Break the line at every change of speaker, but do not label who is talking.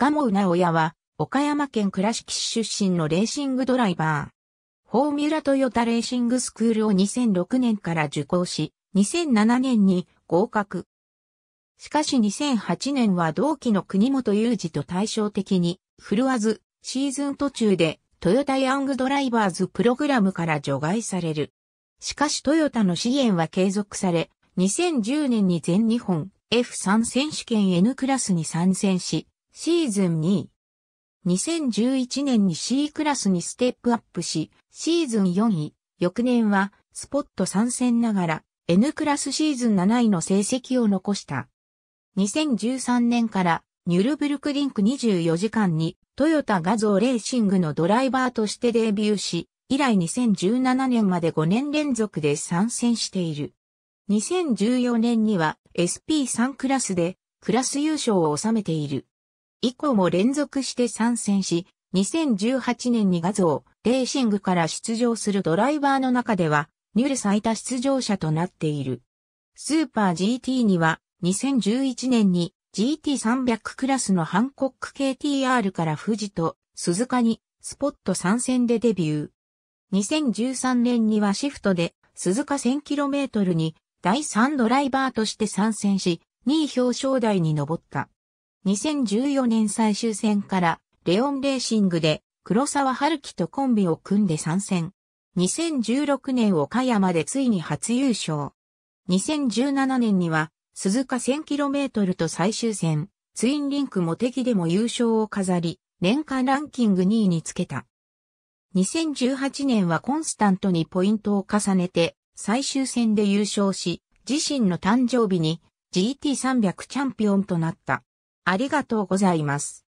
ガウナオヤは、岡山県倉敷市出身のレーシングドライバー。フォーミュラトヨタレーシングスクールを2006年から受講し、2007年に合格。しかし2008年は同期の国本裕二と対照的に、振るわず、シーズン途中で、トヨタヤングドライバーズプログラムから除外される。しかしトヨタの支援は継続され、2010年に全日本 F3 選手権 N クラスに参戦し、シーズン2位。2011年に C クラスにステップアップし、シーズン4位、翌年はスポット参戦ながら N クラスシーズン7位の成績を残した。2013年からニュルブルクリンク24時間にトヨタ画像レーシングのドライバーとしてデビューし、以来2017年まで5年連続で参戦している。2014年には SP3 クラスでクラス優勝を収めている。以降も連続して参戦し、2018年に画像、レーシングから出場するドライバーの中では、ニュル最多出場者となっている。スーパー GT には、2011年に GT300 クラスのハンコック KTR から富士と鈴鹿にスポット参戦でデビュー。2013年にはシフトで鈴鹿 1000km に第3ドライバーとして参戦し、2位表彰台に上った。2014年最終戦からレオンレーシングで黒沢春樹とコンビを組んで参戦。2016年岡山でついに初優勝。2017年には鈴鹿 1000km と最終戦、ツインリンクモテキでも優勝を飾り、年間ランキング2位につけた。2018年はコンスタントにポイントを重ねて、最終戦で優勝し、自身の誕生日に GT300 チャンピオンとなった。ありがとうございます。